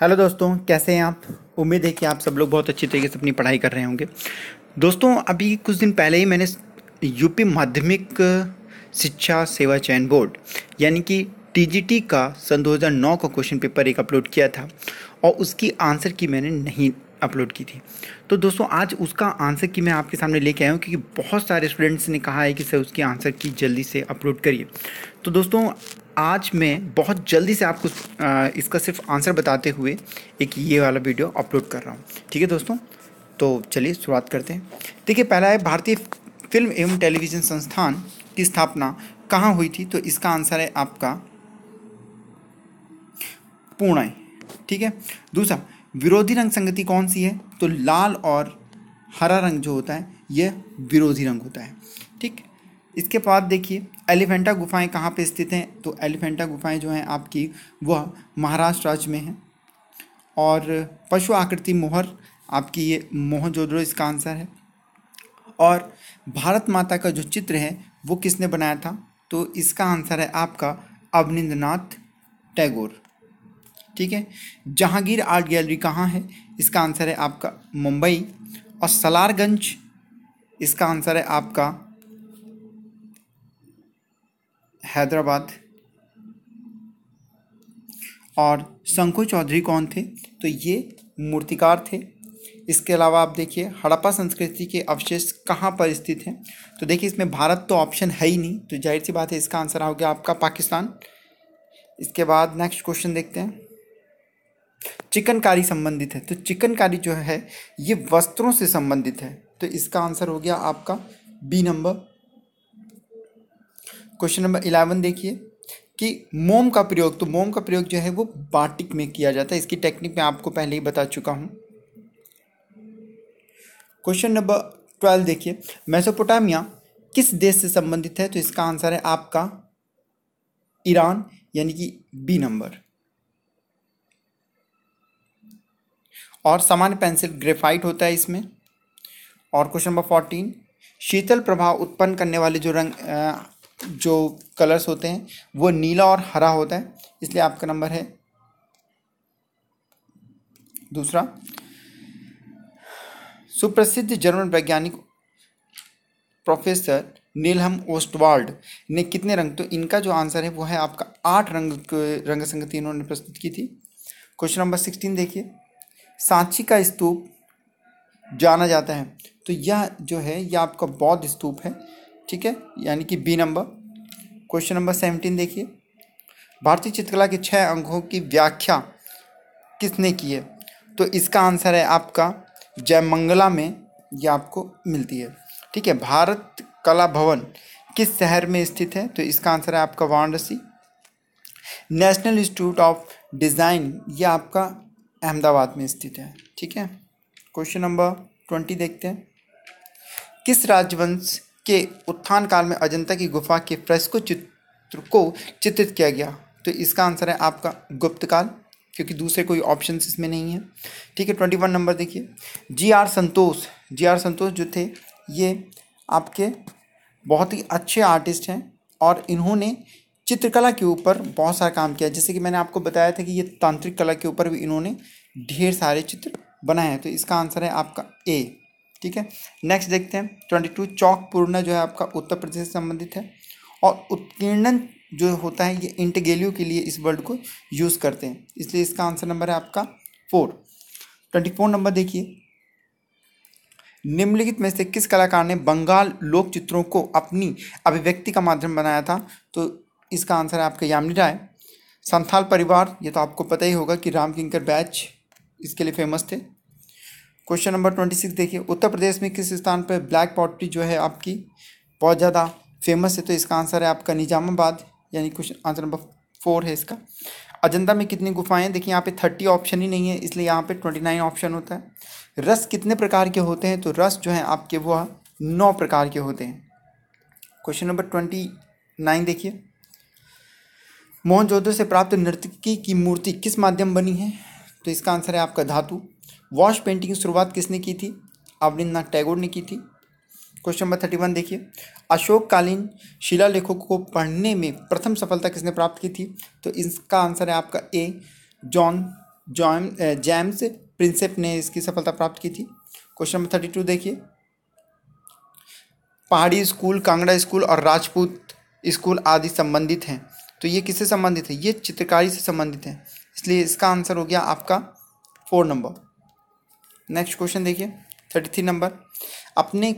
hello दोस्तों कैसे हैं आप उम्मीद है कि आप सब लोग बहुत अच्छी तरीके से अपनी पढ़ाई कर रहे होंगे दोस्तों अभी कुछ दिन पहले ही मैंने यूपी माध्यमिक शिक्षा सेवा चयन बोर्ड यानी कि टीजीटी का सन 2009 का क्वेश्चन पेपर एक अपलोड किया था और उसकी आंसर की मैंने नहीं अपलोड की थी तो दोस्तों आज उसका आंसर की मैं आपके सामने लेके आया हूँ क्योंकि बहुत सारे स्टूडेंट्स ने कहा है कि सर उसकी आंसर की जल्दी से अपलोड करिए तो दोस्तों आज मैं बहुत जल्दी से आपको इसका सिर्फ आंसर बताते हुए एक ये वाला वीडियो अपलोड कर रहा हूँ ठीक है दोस्तों तो चलिए शुरुआत करते हैं देखिए पहला है भारतीय फिल्म एवं टेलीविज़न संस्थान की स्थापना कहाँ हुई थी तो इसका आंसर है आपका पुणे ठीक है दूसरा विरोधी रंग संगति कौन सी है तो लाल और हरा रंग जो होता है यह विरोधी रंग होता है ठीक इसके बाद देखिए एलिफेंटा गुफाएं कहाँ पे स्थित हैं तो एलिफेंटा गुफाएं जो हैं आपकी वह महाराष्ट्र राज्य में हैं और पशु आकृति मोहर आपकी ये मोहनजोदड़ो इसका आंसर है और भारत माता का जो चित्र है वो किसने बनाया था तो इसका आंसर है आपका अवनिंद्रनाथ टैगोर ठीक है जहांगीर आर्ट गैलरी कहाँ है इसका आंसर है आपका मुंबई और सलारगंज इसका आंसर है आपका हैदराबाद और शंकु चौधरी कौन थे तो ये मूर्तिकार थे इसके अलावा आप देखिए हड़प्पा संस्कृति के अवशेष कहाँ पर स्थित हैं तो देखिए इसमें भारत तो ऑप्शन है ही नहीं तो जाहिर सी बात है इसका आंसर हो गया आपका पाकिस्तान इसके बाद नेक्स्ट क्वेश्चन देखते हैं चिकनकारी संबंधित है तो चिकनकारी जो है ये वस्त्रों से संबंधित है तो इसका आंसर हो गया आपका B number question number eleven देखिए कि मोम का प्रयोग तो मोम का प्रयोग जो है वो बाटिक में किया जाता है इसकी टेक्निक मैं आपको पहले ही बता चुका हूँ क्वेश्चन नंबर ट्वेल्व देखिए मेसोपोटामिया किस देश से संबंधित है तो इसका आंसर है आपका ईरान यानी कि बी नंबर और सामान्य पेंसिल ग्रेफाइट होता है इसमें और क्वेश्चन नंबर फोर्टीन शीतल प्रभाव उत्पन्न करने वाले जो रंग जो कलर्स होते हैं वो नीला और हरा होता है इसलिए आपका नंबर है दूसरा सुप्रसिद्ध जर्मन वैज्ञानिक प्रोफेसर नीलहम ओस्टवाल्ड ने कितने रंग तो इनका जो आंसर है वो है आपका आठ रंग रंग संगति इन्होंने प्रस्तुत की थी क्वेश्चन नंबर सिक्सटीन देखिए सांची का स्तूप जाना जाता है तो यह जो है यह आपका बौद्ध स्तूप है ठीक है यानी कि B number question number seventeen देखिए भारतीय चित्रकला के छः अंगों की व्याख्या किसने की है तो इसका आंसर है आपका जयमंगला में यह आपको मिलती है ठीक है भारत कला भवन किस शहर में स्थित है तो इसका आंसर है आपका Varanasi National Institute of Design यह आपका अहमदाबाद में स्थित है ठीक है क्वेश्चन नंबर ट्वेंटी देखते हैं किस राजवंश के उत्थान काल में अजंता की गुफा के फ्रेस्को चित्र को चित्रित किया गया तो इसका आंसर है आपका गुप्त काल क्योंकि दूसरे कोई ऑप्शन इसमें नहीं है ठीक है ट्वेंटी वन नंबर देखिए जी आर संतोष जी आर संतोष जो थे ये आपके बहुत ही अच्छे आर्टिस्ट हैं और इन्होंने चित्रकला के ऊपर बहुत सारा काम किया जैसे कि मैंने आपको बताया था कि ये तांत्रिक कला के ऊपर भी इन्होंने ढेर सारे चित्र बनाए हैं तो इसका आंसर है आपका ए ठीक है नेक्स्ट देखते हैं ट्वेंटी टू चौक पूर्ण जो है आपका उत्तर प्रदेश से संबंधित है और उत्कीर्णन जो होता है ये इंटगेलियो के लिए इस वर्ड को यूज़ करते हैं इसलिए इसका आंसर नंबर है आपका फोर ट्वेंटी फोर नंबर देखिए निम्नलिखित में से किस कलाकार ने बंगाल लोक चित्रों को अपनी अभिव्यक्ति का माध्यम बनाया था तो इसका आंसर है आपका यामनी राय संथाल परिवार ये तो आपको पता ही होगा कि राम किंकर बैच इसके लिए फेमस थे क्वेश्चन नंबर ट्वेंटी सिक्स देखिए उत्तर प्रदेश में किस स्थान पर ब्लैक पॉटरी जो है आपकी बहुत ज़्यादा फेमस है तो इसका आंसर है आपका निजामाबाद यानी क्वेश्चन आंसर नंबर फोर है इसका अजंता में कितनी गुफाएं देखिए यहाँ पे थर्टी ऑप्शन ही नहीं है इसलिए यहाँ पे ट्वेंटी नाइन ऑप्शन होता है रस कितने प्रकार के होते हैं तो रस जो है आपके वो नौ प्रकार के होते हैं क्वेश्चन नंबर ट्वेंटी नाइन देखिए मोहनजोदड़ो से प्राप्त नर्तकी की मूर्ति किस माध्यम बनी है तो इसका आंसर है आपका धातु वॉश पेंटिंग की शुरुआत किसने की थी अवनीन्द्रनाथ टैगोर ने की थी क्वेश्चन नंबर थर्टी वन देखिए अशोककालीन शिलालेखों को पढ़ने में प्रथम सफलता किसने प्राप्त की थी तो इसका आंसर है आपका ए जॉन जॉम जैम्स प्रिंसेप ने इसकी सफलता प्राप्त की थी क्वेश्चन नंबर थर्टी टू देखिए पहाड़ी स्कूल कांगड़ा स्कूल और राजपूत स्कूल आदि संबंधित हैं तो ये किससे संबंधित है ये चित्रकारी से संबंधित है इसलिए इसका आंसर हो गया आपका फोर नंबर नेक्स्ट क्वेश्चन देखिए थर्टी थ्री नंबर अपने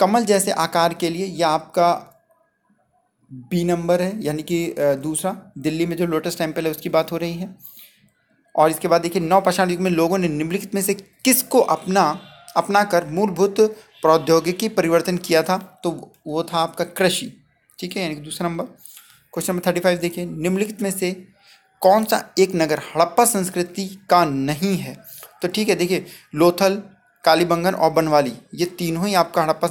कमल जैसे आकार के लिए यह आपका बी नंबर है यानी कि दूसरा दिल्ली में जो लोटस टेम्पल है उसकी बात हो रही है और इसके बाद देखिए नौ पाषाण युग में लोगों ने निम्नलिखित में से किसको अपना अपना कर मूलभूत प्रौद्योगिकी परिवर्तन किया था तो वो था आपका कृषि ठीक है यानी कि दूसरा number question number thirty five देखिए निम्नलिखित में से कौन सा एक नगर हड़प्पा संस्कृति का नहीं है तो ठीक है देखिए लोथल कालीबंगन और बनवाली ये तीनों ही आपका हड़प्पा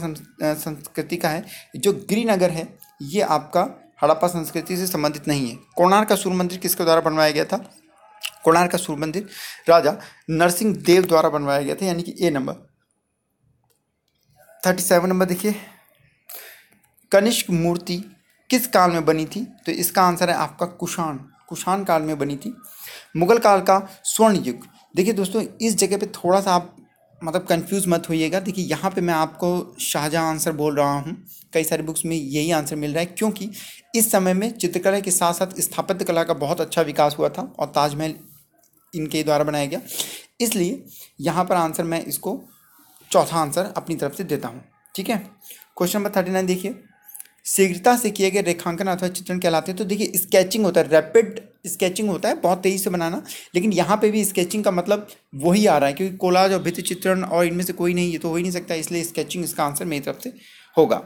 संस्कृति का है जो गिरीनगर है ये आपका हड़प्पा संस्कृति से संबंधित नहीं है कोणार का सूर्य मंदिर किसके द्वारा बनवाया गया था कोणार का सूर्य मंदिर राजा नरसिंह देव द्वारा बनवाया गया था यानी कि A number thirty seven number देखिए कनिष्क मूर्ति किस काल में बनी थी तो इसका आंसर है आपका कुषाण कुषाण काल में बनी थी मुगल काल का स्वर्ण युग देखिए दोस्तों इस जगह पे थोड़ा सा आप मतलब कंफ्यूज मत होइएगा देखिए यहाँ पे मैं आपको शाहजहाँ आंसर बोल रहा हूँ कई सारी बुक्स में यही आंसर मिल रहा है क्योंकि इस समय में चित्रकला के साथ साथ स्थापत्य कला का बहुत अच्छा विकास हुआ था और ताजमहल इनके द्वारा बनाया गया इसलिए यहाँ पर आंसर मैं इसको चौथा आंसर अपनी तरफ से देता हूँ ठीक है क्वेश्चन नंबर थर्टी नाइन देखिए शीघ्रता से किए गए रेखांकन अथवा चित्रण कहलाते हैं तो देखिए स्केचिंग होता है रैपिड स्केचिंग होता है बहुत तेज़ी से बनाना लेकिन यहाँ पे भी स्केचिंग का मतलब वही आ रहा है क्योंकि कोलाज और भित्त चित्रण और इनमें से कोई नहीं ये तो हो ही नहीं सकता इसलिए स्केचिंग इसका आंसर मेरी तरफ से होगा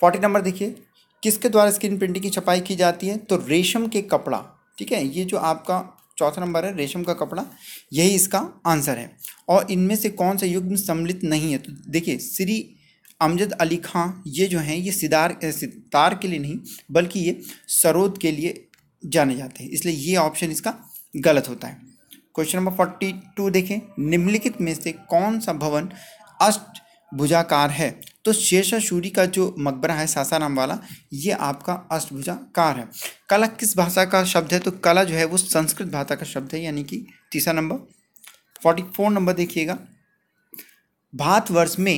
फोर्टी नंबर देखिए किसके द्वारा स्क्रीन प्रिंटिंग की छपाई की जाती है तो रेशम के कपड़ा ठीक है ये जो आपका चौथा नंबर है रेशम का कपड़ा यही इसका आंसर है और इनमें से कौन सा युग्म सम्मिलित नहीं है तो देखिए श्री अमजद अली खां ये जो हैं ये सितार सितार के लिए नहीं बल्कि ये सरोद के लिए जाने जाते हैं इसलिए ये ऑप्शन इसका गलत होता है क्वेश्चन नंबर फोर्टी टू देखें निम्नलिखित में से कौन सा भवन अष्ट भुजाकार है तो शेषा शूरी का जो मकबरा है सासाराम वाला ये आपका अष्टभुजाकार है कला किस भाषा का शब्द है तो कला जो है वो संस्कृत भाषा का शब्द है यानी कि तीसरा नंबर फोर्टी फोर नंबर देखिएगा भारतवर्ष में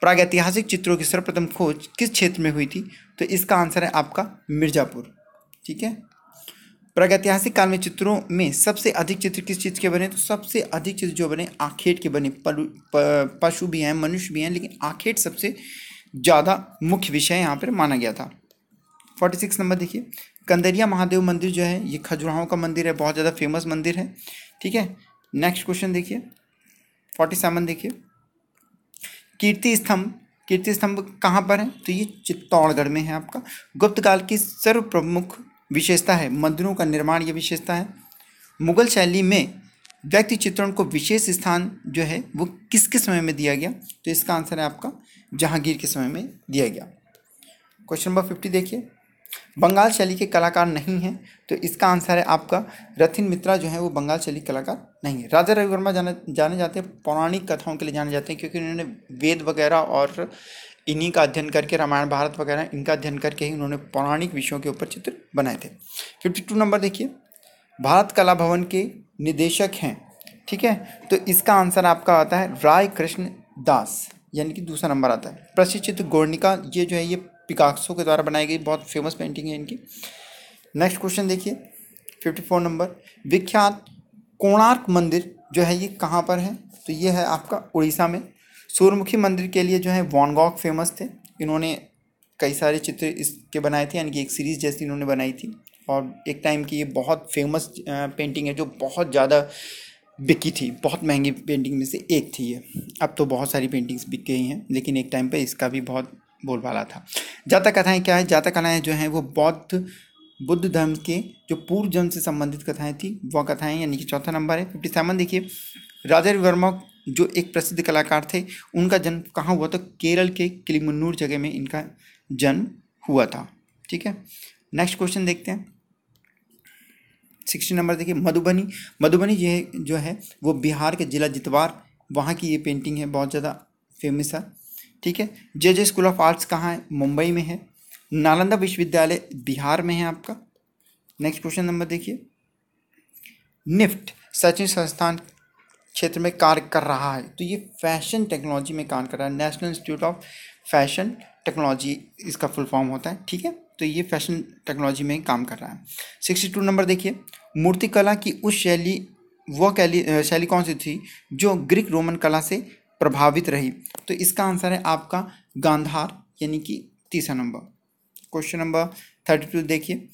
प्रागैतिहासिक चित्रों की सर्वप्रथम खोज किस क्षेत्र में हुई थी तो इसका आंसर है आपका मिर्ज़ापुर ठीक है प्रागैतिहासिक काल में चित्रों में सबसे अधिक चित्र किस चीज़ के बने तो सबसे अधिक चित्र जो बने आखेट के बने पशु भी हैं मनुष्य भी हैं लेकिन आखेट सबसे ज़्यादा मुख्य विषय यहाँ पर माना गया था फोर्टी सिक्स नंबर देखिए कंदरिया महादेव मंदिर जो है ये खजुराहों का मंदिर है बहुत ज़्यादा फेमस मंदिर है ठीक है नेक्स्ट क्वेश्चन देखिए फोर्टी सेवन देखिए कीर्ति स्तंभ कीर्ति स्तंभ कहाँ पर है तो ये चित्तौड़गढ़ में है आपका गुप्त काल की सर्व प्रमुख विशेषता है मंदिरों का निर्माण ये विशेषता है मुगल शैली में व्यक्ति चित्रण को विशेष स्थान जो है वो किस किस समय में दिया गया तो इसका आंसर है आपका जहांगीर के समय में दिया गया क्वेश्चन नंबर फिफ्टी देखिए बंगाल शैली के कलाकार नहीं हैं तो इसका आंसर है आपका रथिन मित्रा जो है वो बंगाल शैली कलाकार नहीं है राजा रवि वर्मा जाने जाने जाते हैं पौराणिक कथाओं के लिए जाने जाते हैं क्योंकि उन्होंने वेद वगैरह और इन्हीं का अध्ययन करके रामायण भारत वगैरह इनका अध्ययन करके ही उन्होंने पौराणिक विषयों के ऊपर चित्र बनाए थे फिफ्टी टू नंबर देखिए भारत कला भवन के निदेशक हैं ठीक है तो इसका आंसर आपका आता है राय कृष्ण दास यानी कि दूसरा नंबर आता है प्रशिक्षित गोर्णिका ये जो है ये पिकाक्सो के द्वारा बनाई गई बहुत फेमस पेंटिंग है इनकी नेक्स्ट क्वेश्चन देखिए फिफ्टी फोर नंबर विख्यात कोणार्क मंदिर जो है ये कहाँ पर है तो ये है आपका उड़ीसा में सूर्यमुखी मंदिर के लिए जो है वॉनगॉक फेमस थे इन्होंने कई सारे चित्र इसके बनाए थे यानी कि एक सीरीज़ जैसी इन्होंने बनाई थी और एक टाइम की ये बहुत फेमस पेंटिंग है जो बहुत ज़्यादा बिकी थी बहुत महंगी पेंटिंग में से एक थी ये अब तो बहुत सारी पेंटिंग्स बिक गई हैं लेकिन एक टाइम पे इसका भी बहुत बोलबाला था जातक कथाएं क्या है जातक कथाएं जो हैं वो बौद्ध बुद्ध धर्म के जो पूर्व जन्म से संबंधित कथाएं थी वह कथाएं यानी कि चौथा नंबर है फिफ्टी सेवन देखिए राजा वर्मा जो एक प्रसिद्ध कलाकार थे उनका जन्म कहाँ हुआ तो केरल के किलिमन्नूर जगह में इनका जन्म हुआ था ठीक है नेक्स्ट क्वेश्चन देखते हैं सिक्सटी नंबर देखिए मधुबनी मधुबनी है जो है वो बिहार के जिला जितवार वहाँ की ये पेंटिंग है बहुत ज़्यादा फेमस है ठीक है J J School of Arts कहाँ है मुंबई में है नालंदा विश्वविद्यालय बिहार में है आपका नेक्स्ट क्वेश्चन नंबर देखिए निफ्ट सचिन संस्थान क्षेत्र में कार्य कर रहा है तो ये फैशन टेक्नोलॉजी में काम कर रहा है National Institute of Fashion Technology इसका फुल फॉर्म होता है ठीक है तो ये फैशन टेक्नोलॉजी में काम कर रहा है सिक्सटी टू नंबर देखिए मूर्तिकला की उस शैली वह कैली शैली कौन सी थी जो ग्रीक रोमन कला से प्रभावित रही तो इसका आंसर है आपका गांधार यानी कि तीसरा number question number thirty two देखिए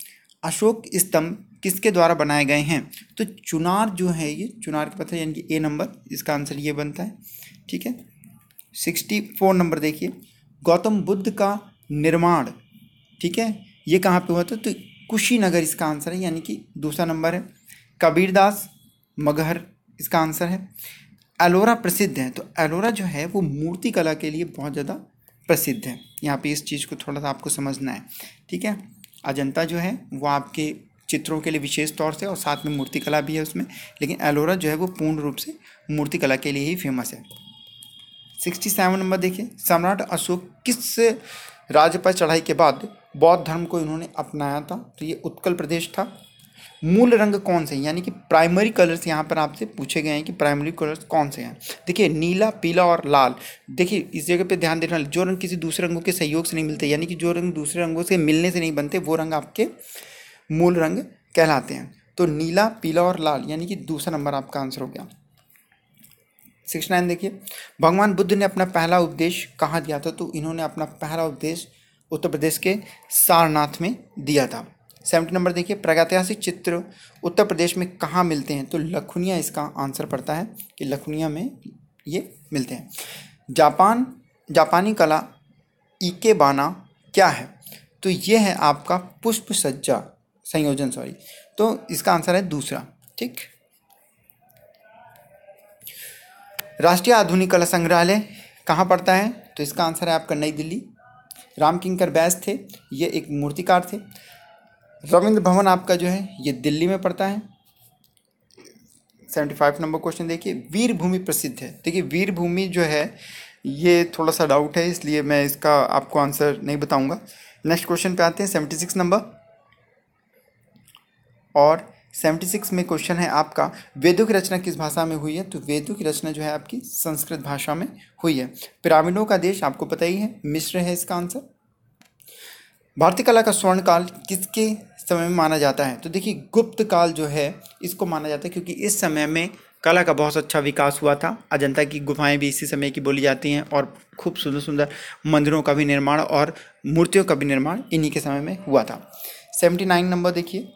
अशोक स्तंभ किसके द्वारा बनाए गए हैं तो चुनार जो है ये चुनार के पत्थर यानी कि ए नंबर इसका आंसर ये बनता है ठीक है सिक्सटी फोर नंबर देखिए गौतम बुद्ध का निर्माण ठीक है ये कहाँ पे हुआ था तो कुशीनगर इसका आंसर है यानी कि दूसरा नंबर है कबीरदास मगहर इसका आंसर है एलोरा प्रसिद्ध है तो एलोरा जो है वो मूर्ति कला के लिए बहुत ज़्यादा प्रसिद्ध है यहाँ पे इस चीज़ को थोड़ा सा आपको समझना है ठीक है अजंता जो है वो आपके चित्रों के लिए विशेष तौर से और साथ में मूर्ति कला भी है उसमें लेकिन एलोरा जो है वो पूर्ण रूप से मूर्ति कला के लिए ही फेमस है सिक्सटी सेवन नंबर देखिए सम्राट अशोक किस राज्य पर चढ़ाई के बाद बौद्ध धर्म को इन्होंने अपनाया था तो ये उत्कल प्रदेश था मूल रंग कौन से हैं यानी कि प्राइमरी कलर्स यहाँ पर आपसे पूछे गए हैं कि प्राइमरी कलर्स कौन से हैं देखिए नीला पीला और लाल देखिए इस जगह पे ध्यान देना जो रंग किसी दूसरे रंगों के सहयोग से नहीं मिलते यानी कि जो रंग दूसरे रंगों से मिलने से नहीं बनते वो रंग आपके मूल रंग कहलाते हैं तो नीला पीला और लाल यानी कि दूसरा नंबर आपका आंसर हो गया सिक्स नाइन देखिए भगवान बुद्ध ने अपना पहला उपदेश कहाँ दिया था तो इन्होंने अपना पहला उपदेश उत्तर प्रदेश के सारनाथ में दिया था सेवेंटी नंबर देखिए प्रागैतिहासिक चित्र उत्तर प्रदेश में कहाँ मिलते हैं तो लखुनिया इसका आंसर पड़ता है कि लखुनिया में ये मिलते हैं जापान जापानी कला इकेबाना क्या है तो ये है आपका पुष्प सज्जा संयोजन सॉरी तो इसका आंसर है दूसरा ठीक राष्ट्रीय आधुनिक कला संग्रहालय कहाँ पड़ता है तो इसका आंसर है आपका नई दिल्ली राम किंकर बैस थे ये एक मूर्तिकार थे रविंद्र भवन आपका जो है ये दिल्ली में पड़ता है सेवेंटी फाइव नंबर क्वेश्चन देखिए वीरभूमि प्रसिद्ध है देखिए वीरभूमि जो है ये थोड़ा सा डाउट है इसलिए मैं इसका आपको आंसर नहीं बताऊंगा नेक्स्ट क्वेश्चन पे आते हैं सेवेंटी सिक्स नंबर और सेवेंटी सिक्स में क्वेश्चन है आपका वेदों की रचना किस भाषा में हुई है तो वेदों की रचना जो है आपकी संस्कृत भाषा में हुई है पिरामिडों का देश आपको पता ही है मिश्र है इसका आंसर भारतीय कला का स्वर्ण काल किसके समय में माना जाता है तो देखिए गुप्त काल जो है इसको माना जाता है क्योंकि इस समय में कला का बहुत अच्छा विकास हुआ था अजंता की गुफाएं भी इसी समय की बोली जाती हैं और खूब सुंदर सुंदर मंदिरों का भी निर्माण और मूर्तियों का भी निर्माण इन्हीं के समय में हुआ था सेवेंटी नाइन नंबर देखिए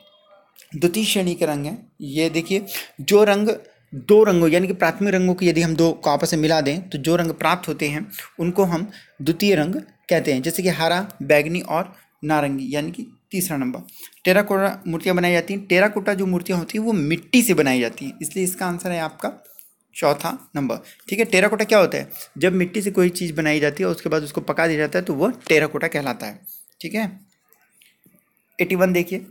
द्वितीय श्रेणी के रंग हैं ये देखिए जो रंग दो रंगों यानी कि प्राथमिक रंगों की यदि हम दो को आपस में मिला दें तो जो रंग प्राप्त होते हैं उनको हम द्वितीय रंग कहते हैं जैसे कि हरा बैगनी और नारंगी यानी कि तीसरा नंबर टेराकोटा मूर्तियाँ बनाई जाती हैं टेराकोटा जो मूर्तियाँ होती हैं वो मिट्टी से बनाई जाती हैं इसलिए इसका आंसर है आपका चौथा नंबर ठीक है टेराकोटा क्या होता है जब मिट्टी से कोई चीज़ बनाई जाती है उसके बाद उसको पका दिया जाता है तो वो टेराकोटा कहलाता है ठीक है एटी वन देखिए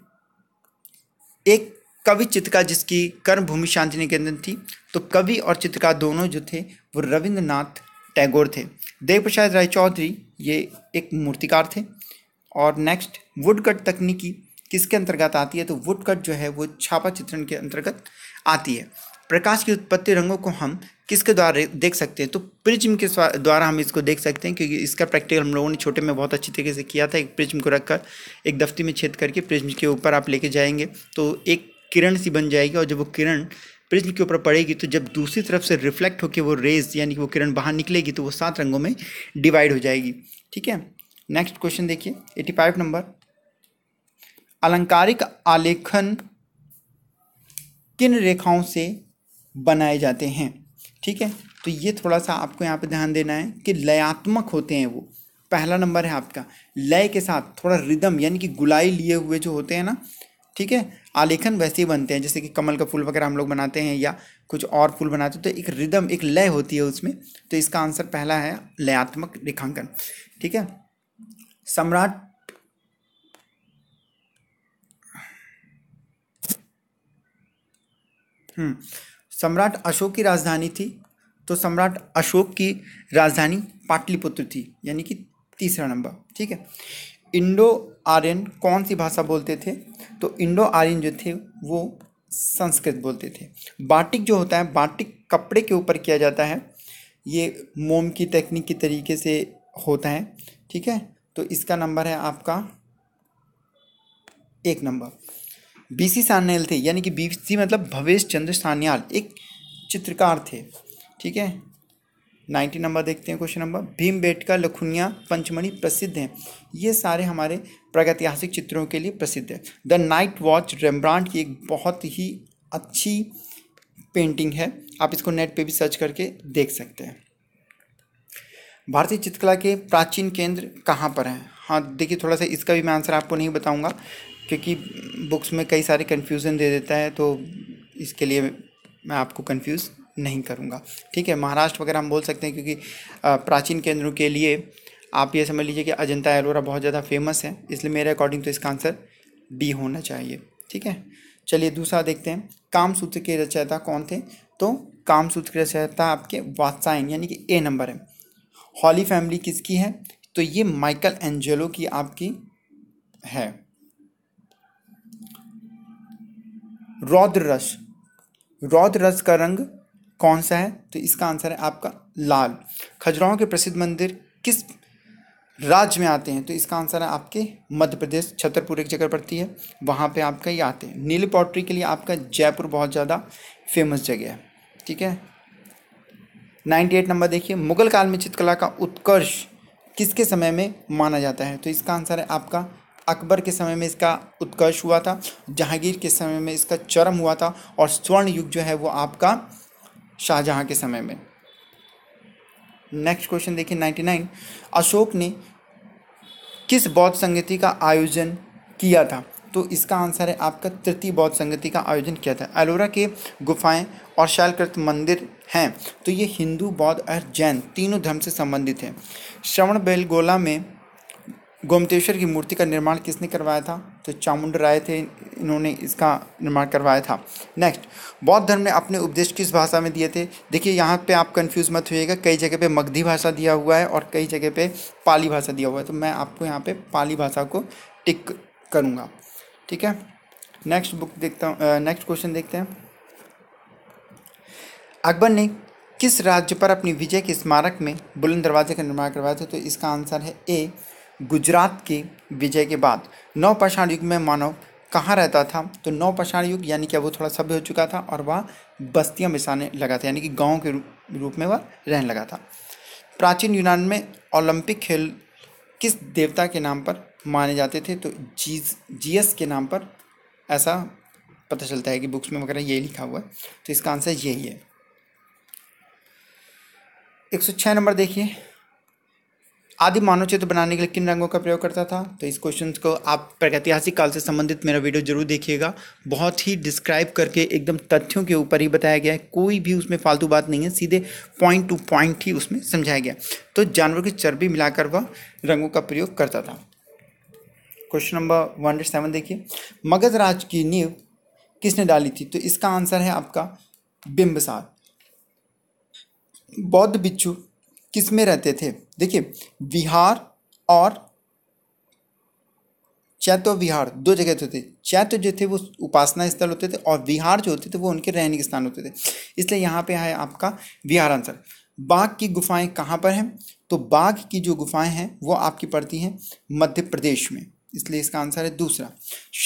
एक कवि चित्रकार जिसकी कर्मभूमि शांति निकेतन थी तो कवि और चित्रकार दोनों जो थे वो रविंद्रनाथ टैगोर थे देव प्रसाद राय चौधरी ये एक मूर्तिकार थे और नेक्स्ट वुड कट तकनीकी किसके अंतर्गत आती है तो वुड कट जो है वो छापा चित्रण के अंतर्गत आती है प्रकाश की उत्पत्ति रंगों को हम किसके द्वारा देख सकते हैं तो प्रिज्म के द्वारा हम इसको देख सकते हैं क्योंकि इसका प्रैक्टिकल हम लोगों ने छोटे में बहुत अच्छी तरीके से किया था एक प्रिज्म को रखकर एक दफ्ती में छेद करके प्रिज्म के ऊपर आप लेके जाएंगे तो एक किरण सी बन जाएगी और जब वो किरण प्रिज्म के ऊपर पड़ेगी तो जब दूसरी तरफ से रिफ्लेक्ट होकर वो रेज यानी कि वो किरण बाहर निकलेगी तो वो सात रंगों में डिवाइड हो जाएगी ठीक है नेक्स्ट क्वेश्चन देखिए एटी फाइव नंबर अलंकारिक आलेखन किन रेखाओं से बनाए जाते हैं ठीक है तो ये थोड़ा सा आपको यहाँ पे ध्यान देना है कि लयात्मक होते हैं वो पहला नंबर है आपका लय के साथ थोड़ा रिदम यानी कि गुलाई लिए हुए जो होते हैं ना ठीक है आलेखन वैसे ही बनते हैं जैसे कि कमल का फूल वगैरह हम लोग बनाते हैं या कुछ और फूल बनाते हैं तो एक रिदम एक लय होती है उसमें तो इसका आंसर पहला है लयात्मक रेखांकन ठीक है सम्राट हम्म, सम्राट अशोक की राजधानी थी तो सम्राट अशोक की राजधानी पाटलिपुत्र थी यानी कि तीसरा नंबर ठीक है इंडो आर्यन कौन सी भाषा बोलते थे तो इंडो आर्यन जो थे वो संस्कृत बोलते थे बाटिक जो होता है बाटिक कपड़े के ऊपर किया जाता है ये मोम की टेक्निक के तरीके से होता है ठीक है तो इसका नंबर है आपका एक नंबर बी सी सान्याल थे यानी कि बी सी मतलब भवेश चंद्र सान्याल एक चित्रकार थे ठीक है नाइन्टी नंबर देखते हैं question number Bhimbetka Lakhuniya पंचमणि प्रसिद्ध हैं ये सारे हमारे प्रागैतिहासिक चित्रों के लिए प्रसिद्ध है द नाइट वॉच रेम्ब्रांड की एक बहुत ही अच्छी पेंटिंग है आप इसको नेट पे भी सर्च करके देख सकते हैं भारतीय चित्रकला के प्राचीन केंद्र कहाँ पर हैं हाँ देखिए थोड़ा सा इसका भी मैं आंसर आपको नहीं बताऊंगा क्योंकि बुक्स में कई सारे कन्फ्यूज़न दे देता है तो इसके लिए मैं आपको कन्फ्यूज़ नहीं करूँगा ठीक है महाराष्ट्र वगैरह हम बोल सकते हैं क्योंकि प्राचीन केंद्रों के लिए आप ये समझ लीजिए कि अजंता एलोरा बहुत ज़्यादा फेमस है इसलिए मेरे अकॉर्डिंग तो इसका आंसर डी होना चाहिए ठीक है चलिए दूसरा देखते हैं कामसूत्र के रचयिता कौन थे तो कामसूत्र के रचयिता आपके वात्सायन यानी कि ए नंबर है हॉली फैमिली किसकी है तो ये माइकल एंजेलो की आपकी है रौद्र रस रौद्र रस का रंग कौन सा है तो इसका आंसर है आपका लाल खजुराहो के प्रसिद्ध मंदिर किस राज्य में आते हैं तो इसका आंसर है आपके मध्य प्रदेश छतरपुर एक जगह पड़ती है वहाँ पे आपका ये आते हैं नील पॉटरी के लिए आपका जयपुर बहुत ज़्यादा फेमस जगह है ठीक है नाइन्टी एट नंबर देखिए मुगल काल में चित्रकला का उत्कर्ष किसके समय में माना जाता है तो इसका आंसर है आपका अकबर के समय में इसका उत्कर्ष हुआ था जहांगीर के समय में इसका चरम हुआ था और स्वर्ण युग जो है वो आपका शाहजहाँ के समय में नेक्स्ट क्वेश्चन देखिए नाइन्टी नाइन अशोक ने किस बौद्ध संगति का आयोजन किया था तो इसका आंसर है आपका तृतीय बौद्ध संगति का आयोजन किया था एलोरा के गुफाएं और शैलकृत मंदिर हैं तो ये हिंदू बौद्ध और जैन तीनों धर्म से संबंधित हैं श्रवण बेलगोला में गोमतेश्वर की मूर्ति का निर्माण किसने करवाया था तो चामुंड राय थे इन्होंने इसका निर्माण करवाया था नेक्स्ट बौद्ध धर्म ने अपने उपदेश किस भाषा में दिए थे देखिए यहाँ पे आप कंफ्यूज मत होइएगा कई जगह पे मगधी भाषा दिया हुआ है और कई जगह पे पाली भाषा दिया हुआ है तो मैं आपको यहाँ पे पाली भाषा को टिक करूँगा ठीक है नेक्स्ट बुक देखता हूँ नेक्स्ट क्वेश्चन देखते हैं अकबर ने किस राज्य पर अपनी विजय के स्मारक में बुलंद दरवाजे का निर्माण करवाया था तो इसका आंसर है ए गुजरात के विजय के बाद नौ पाषाण युग में मानव कहाँ रहता था तो नौ पाषाण युग यानी कि वो थोड़ा सभ्य हो चुका था और वह बस्तियाँ बिसाने लगा था यानी कि गाँव के रूप में वह रहने लगा था प्राचीन यूनान में ओलंपिक खेल किस देवता के नाम पर माने जाते थे तो जीज जी के नाम पर ऐसा पता चलता है कि बुक्स में वगैरह ये लिखा हुआ है तो इसका आंसर यही है एक सौ छः नंबर देखिए आदि मानव चित्र बनाने के लिए किन रंगों का प्रयोग करता था तो इस क्वेश्चन को आप प्रागैतिहासिक काल से संबंधित मेरा वीडियो जरूर देखिएगा बहुत ही डिस्क्राइब करके एकदम तथ्यों के ऊपर ही बताया गया है कोई भी उसमें फालतू बात नहीं है सीधे पॉइंट टू पॉइंट ही उसमें समझाया गया तो जानवर की चर्बी मिलाकर वह रंगों का प्रयोग करता था क्वेश्चन नंबर वन सेवन देखिए मगधराज की नींव किसने डाली थी तो इसका आंसर है आपका बिंबसार बौद्ध बिच्छू किस में रहते थे देखिए बिहार और चैतो विहार दो जगह होते थे चैत्य जो थे वो उपासना स्थल होते थे और विहार जो होते थे वो उनके रहने के स्थान होते थे इसलिए यहाँ पे है आपका विहार आंसर बाघ की गुफाएं कहाँ पर हैं तो बाघ की जो गुफाएं हैं वो आपकी पड़ती हैं मध्य प्रदेश में इसलिए इसका आंसर है दूसरा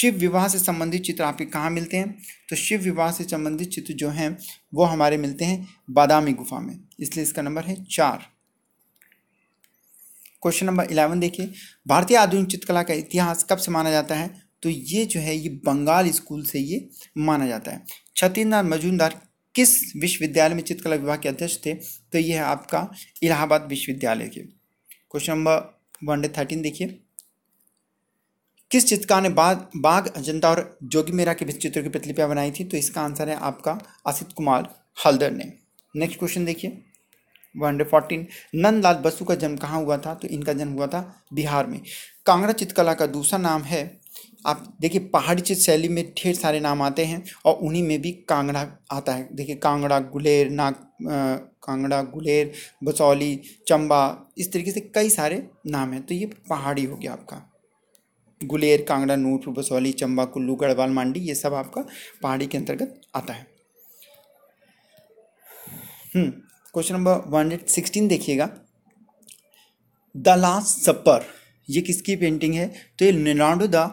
शिव विवाह से संबंधित चित्र आपके कहाँ मिलते हैं तो शिव विवाह से संबंधित चित्र जो हैं वो हमारे मिलते हैं बादामी गुफा में इसलिए इसका नंबर है चार क्वेश्चन नंबर इलेवन देखिए भारतीय आधुनिक चित्रकला का इतिहास कब से माना जाता है तो ये जो है ये बंगाल स्कूल से ये माना जाता है छतीन्द्रनाथ मजूमदार किस विश्वविद्यालय में चित्रकला विभाग के अध्यक्ष थे तो ये है आपका इलाहाबाद विश्वविद्यालय के क्वेश्चन नंबर वन थर्टीन देखिए किस चित्रकार ने बाघ बाघ अजंता और जोगी मेरा के बीच की प्रतिलिपियाँ बनाई थी तो इसका आंसर है आपका आसित कुमार हल्दर ने नेक्स्ट क्वेश्चन देखिए one hundred fourteen Nandlal Basu का जन्म कहाँ हुआ था तो इनका जन्म हुआ था बिहार में कांगड़ा चित्रकला का दूसरा नाम है आप देखिए पहाड़ी चित्र शैली में ढेर सारे नाम आते हैं और उन्हीं में भी कांगड़ा आता है देखिए कांगड़ा गुलेर नाग कांगड़ा गुलेर बसौली चंबा इस तरीके से कई सारे नाम हैं तो ये पहाड़ी हो गया आपका गुलेर कांगड़ा नूट बसौली चंबा कुल्लू गढ़वाल मांडी ये सब आपका पहाड़ी के अंतर्गत आता है question number one hundred sixteen देखिएगा द लास्ट सपर ये किसकी पेंटिंग है तो ये लिनाडो द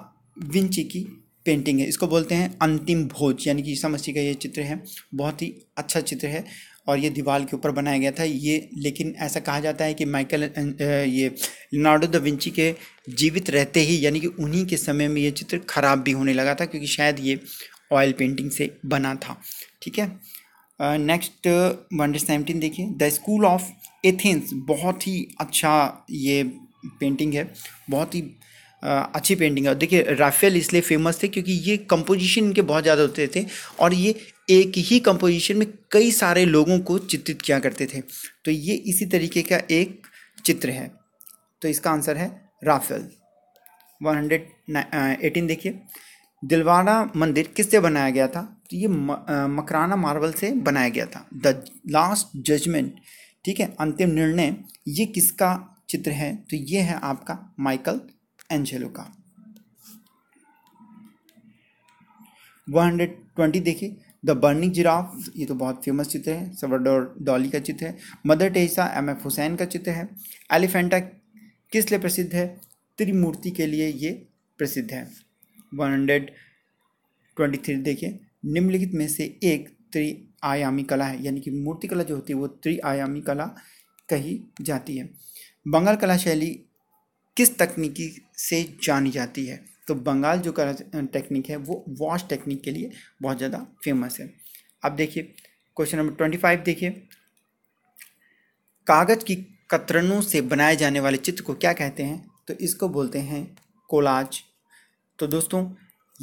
विंची की पेंटिंग है इसको बोलते हैं अंतिम भोज यानी कि ईसा मसीह का ये चित्र है बहुत ही अच्छा चित्र है और ये दीवार के ऊपर बनाया गया था ये लेकिन ऐसा कहा जाता है कि माइकल ये लिनार्डो द विंची के जीवित रहते ही यानी कि उन्हीं के समय में ये चित्र खराब भी होने लगा था क्योंकि शायद ये ऑयल पेंटिंग से बना था ठीक है नेक्स्ट वन सेवनटीन देखिए द स्कूल ऑफ एथेंस बहुत ही अच्छा ये पेंटिंग है बहुत ही आ, अच्छी पेंटिंग है देखिए राफेल इसलिए फेमस थे क्योंकि ये कंपोजिशन के बहुत ज़्यादा होते थे और ये एक ही कंपोजिशन में कई सारे लोगों को चित्रित किया करते थे तो ये इसी तरीके का एक चित्र है तो इसका आंसर है राफेल वन हंड्रेड एटीन देखिए दिलवाड़ा मंदिर किससे बनाया गया था तो ये म, आ, मकराना मार्बल से बनाया गया था द लास्ट जजमेंट ठीक है अंतिम निर्णय ये किसका चित्र है तो ये है आपका माइकल एंजेलो का वन हंड्रेड ट्वेंटी देखिए द बर्निंग जिराफ ये तो बहुत फेमस चित्र है सवरडोर डॉली का चित्र है mother Teresa M F Husain का चित्र है एलिफेंटा किस लिए प्रसिद्ध है त्रिमूर्ति के लिए ये प्रसिद्ध है वन हंड्रेड ट्वेंटी थ्री देखिए निम्नलिखित में से एक त्रिआयामी कला है यानी कि मूर्ति कला जो होती है वो त्रिआयामी कला कही जाती है बंगाल कला शैली किस तकनीकी से जानी जाती है तो बंगाल जो कर टेक्निक है वो वॉश टेक्निक के लिए बहुत ज़्यादा फेमस है अब देखिए क्वेश्चन नंबर ट्वेंटी फाइव देखिए कागज़ की कतरनों से बनाए जाने वाले चित्र को क्या कहते हैं तो इसको बोलते हैं कोलाज तो दोस्तों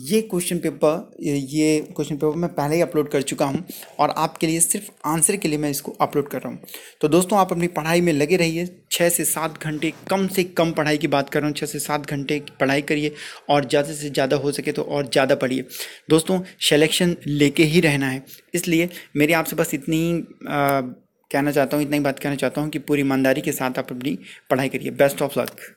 ये क्वेश्चन पेपर ये क्वेश्चन पेपर मैं पहले ही अपलोड कर चुका हूँ और आपके लिए सिर्फ आंसर के लिए मैं इसको अपलोड कर रहा हूँ तो दोस्तों आप अपनी पढ़ाई में लगे रहिए छः से सात घंटे कम से कम पढ़ाई की बात कर रहा हूँ छः से सात घंटे पढ़ाई करिए और ज़्यादा से ज़्यादा हो सके तो और ज़्यादा पढ़िए दोस्तों सेलेक्शन लेके ही रहना है इसलिए मेरी आपसे बस इतनी ही कहना चाहता हूँ इतना ही बात कहना चाहता हूँ कि पूरी ईमानदारी के साथ आप अपनी पढ़ाई करिए बेस्ट ऑफ लक